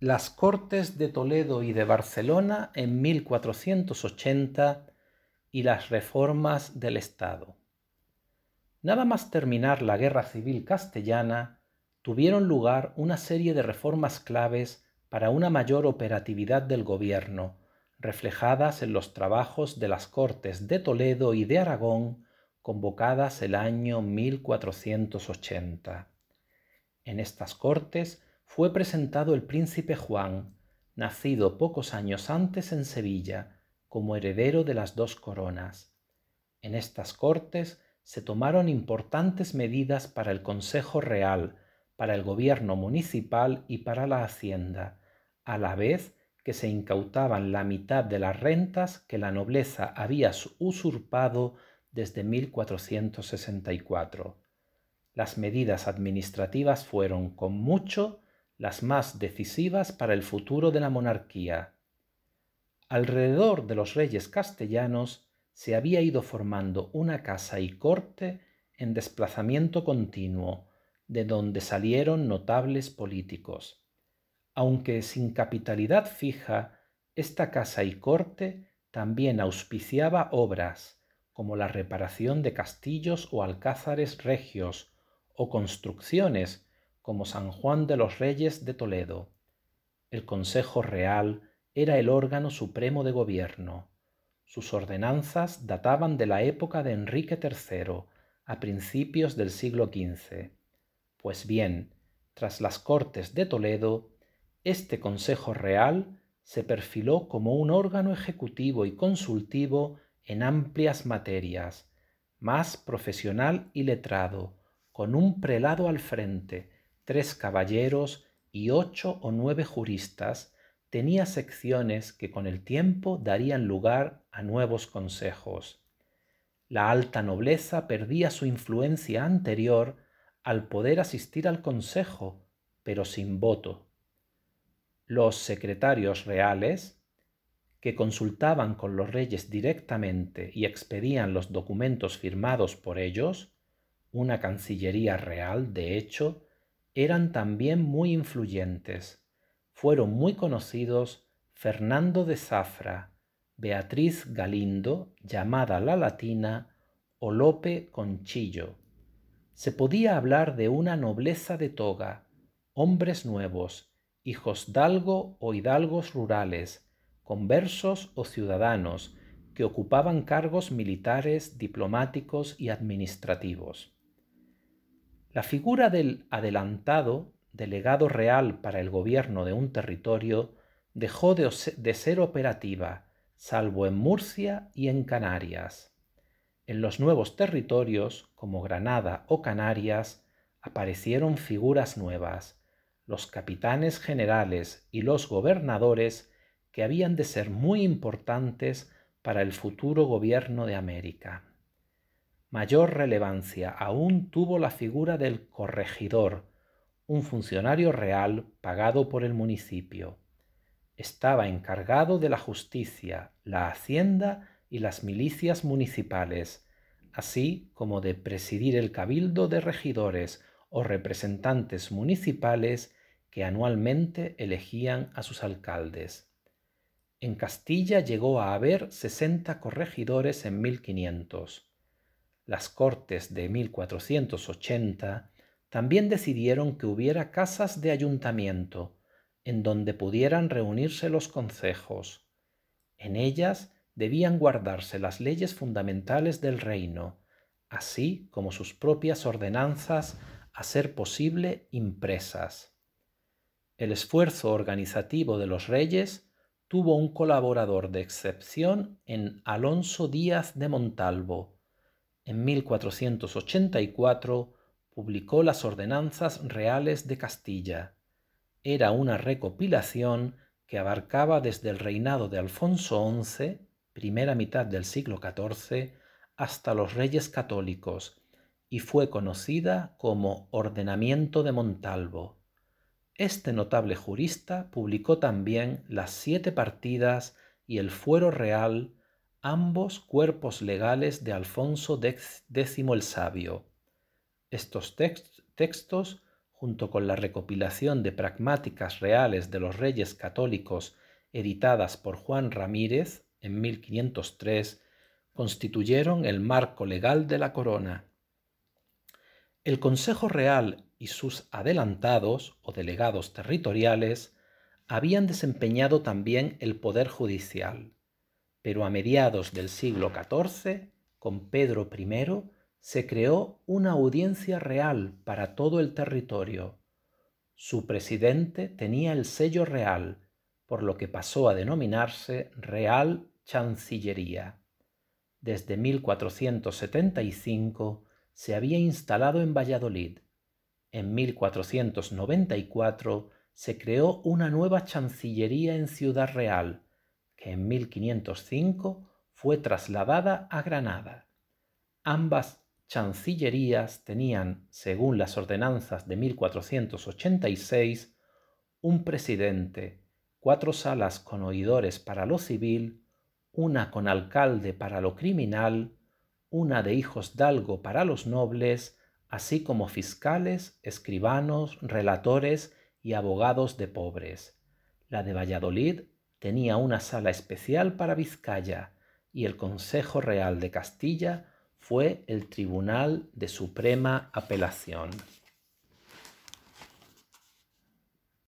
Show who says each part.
Speaker 1: las Cortes de Toledo y de Barcelona en 1480 y las reformas del Estado. Nada más terminar la Guerra Civil castellana, tuvieron lugar una serie de reformas claves para una mayor operatividad del gobierno, reflejadas en los trabajos de las Cortes de Toledo y de Aragón convocadas el año 1480. En estas Cortes fue presentado el príncipe Juan, nacido pocos años antes en Sevilla, como heredero de las dos coronas. En estas cortes se tomaron importantes medidas para el Consejo Real, para el gobierno municipal y para la hacienda, a la vez que se incautaban la mitad de las rentas que la nobleza había usurpado desde 1464. Las medidas administrativas fueron, con mucho, las más decisivas para el futuro de la monarquía. Alrededor de los reyes castellanos se había ido formando una casa y corte en desplazamiento continuo, de donde salieron notables políticos. Aunque sin capitalidad fija, esta casa y corte también auspiciaba obras, como la reparación de castillos o alcázares regios, o construcciones como San Juan de los Reyes de Toledo. El Consejo Real era el órgano supremo de gobierno. Sus ordenanzas databan de la época de Enrique III, a principios del siglo XV. Pues bien, tras las Cortes de Toledo, este Consejo Real se perfiló como un órgano ejecutivo y consultivo en amplias materias, más profesional y letrado, con un prelado al frente, tres caballeros y ocho o nueve juristas, tenía secciones que con el tiempo darían lugar a nuevos consejos. La alta nobleza perdía su influencia anterior al poder asistir al consejo, pero sin voto. Los secretarios reales, que consultaban con los reyes directamente y expedían los documentos firmados por ellos, una Cancillería Real, de hecho, eran también muy influyentes. Fueron muy conocidos Fernando de Zafra, Beatriz Galindo, llamada la Latina, o Lope Conchillo. Se podía hablar de una nobleza de toga, hombres nuevos, hijos dalgo o hidalgos rurales, conversos o ciudadanos, que ocupaban cargos militares, diplomáticos y administrativos. La figura del adelantado, delegado real para el gobierno de un territorio, dejó de, ser operativa, salvo en Murcia y en Canarias. En los nuevos territorios, como Granada o Canarias, aparecieron figuras nuevas, los capitanes generales y los gobernadores que habían de ser muy importantes para el futuro gobierno de América. Mayor relevancia aún tuvo la figura del corregidor, un funcionario real pagado por el municipio. Estaba encargado de la justicia, la hacienda y las milicias municipales, así como de presidir el cabildo de regidores o representantes municipales que anualmente elegían a sus alcaldes. En Castilla llegó a haber 60 corregidores en 1500 las Cortes de 1480 también decidieron que hubiera casas de ayuntamiento en donde pudieran reunirse los concejos. En ellas debían guardarse las leyes fundamentales del reino, así como sus propias ordenanzas a ser posible impresas. El esfuerzo organizativo de los reyes tuvo un colaborador de excepción en Alonso Díaz de Montalvo, en 1484 publicó las Ordenanzas Reales de Castilla. Era una recopilación que abarcaba desde el reinado de Alfonso XI, primera mitad del siglo XIV, hasta los reyes católicos, y fue conocida como Ordenamiento de Montalvo. Este notable jurista publicó también las siete partidas y el fuero real ambos cuerpos legales de Alfonso X el Sabio. Estos textos, junto con la recopilación de pragmáticas reales de los reyes católicos editadas por Juan Ramírez en 1503, constituyeron el marco legal de la corona. El Consejo Real y sus adelantados o delegados territoriales habían desempeñado también el poder judicial pero a mediados del siglo XIV, con Pedro I, se creó una audiencia real para todo el territorio. Su presidente tenía el sello real, por lo que pasó a denominarse Real Chancillería. Desde 1475 se había instalado en Valladolid. En 1494 se creó una nueva chancillería en Ciudad Real, en 1505 fue trasladada a Granada. Ambas chancillerías tenían, según las ordenanzas de 1486, un presidente, cuatro salas con oidores para lo civil, una con alcalde para lo criminal, una de hijos dalgo para los nobles, así como fiscales, escribanos, relatores y abogados de pobres. La de Valladolid tenía una sala especial para Vizcaya y el Consejo Real de Castilla fue el tribunal de suprema apelación.